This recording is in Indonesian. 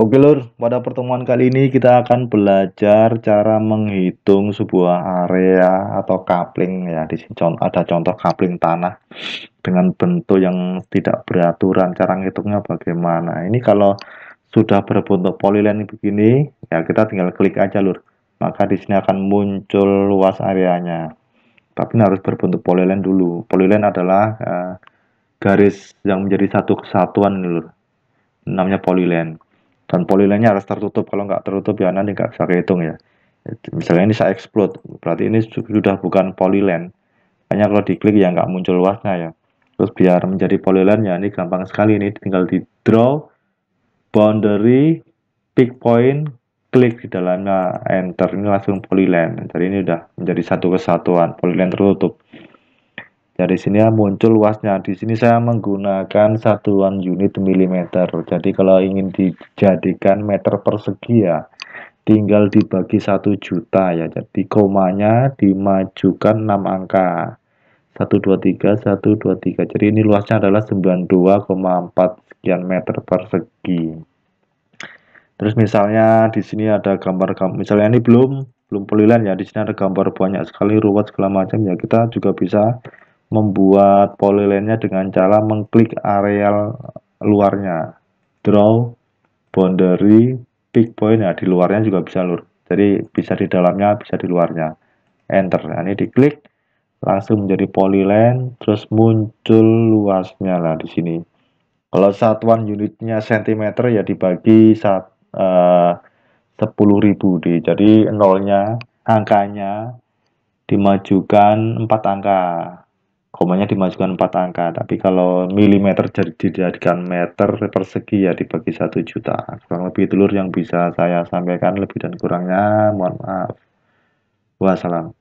Oke lur, pada pertemuan kali ini kita akan belajar cara menghitung sebuah area atau kapling ya. Di sini ada contoh kapling tanah dengan bentuk yang tidak beraturan. Cara menghitungnya bagaimana? Ini kalau sudah berbentuk polyline begini, ya kita tinggal klik aja lur. Maka di sini akan muncul luas areanya. Tapi harus berbentuk polyline dulu. Polyline adalah uh, garis yang menjadi satu kesatuan lur. Namanya polyline dan polyline harus tertutup kalau nggak tertutup ya nanti nggak bisa kehitung ya misalnya ini saya explode berarti ini sudah bukan polyline hanya kalau diklik ya nggak muncul luasnya ya terus biar menjadi polyline ya ini gampang sekali ini tinggal di draw boundary pick point klik di dalamnya enter ini langsung polyline jadi ini udah menjadi satu kesatuan polyline tertutup jadi sini muncul luasnya di sini saya menggunakan satuan unit milimeter jadi kalau ingin dijadikan meter persegi ya tinggal dibagi satu juta ya jadi komanya dimajukan 6 angka 123 123 jadi ini luasnya adalah 92,4 sekian meter persegi terus misalnya di sini ada gambar misalnya ini belum belum pelilan ya di sini ada gambar banyak sekali ruwet segala macam ya kita juga bisa membuat polyline dengan cara mengklik areal luarnya. Draw boundary pick point ya nah, di luarnya juga bisa lur. Jadi bisa di dalamnya, bisa di luarnya. Enter. Nah, ini diklik langsung menjadi polyline terus muncul luasnya lah di sini. Kalau satuan unitnya cm ya dibagi saat uh, 10.000 di jadi nolnya angkanya dimajukan 4 angka komanya dimasukkan 4 angka tapi kalau milimeter jadi dijadikan meter persegi ya dibagi satu juta kurang lebih telur yang bisa saya sampaikan lebih dan kurangnya mohon maaf wassalam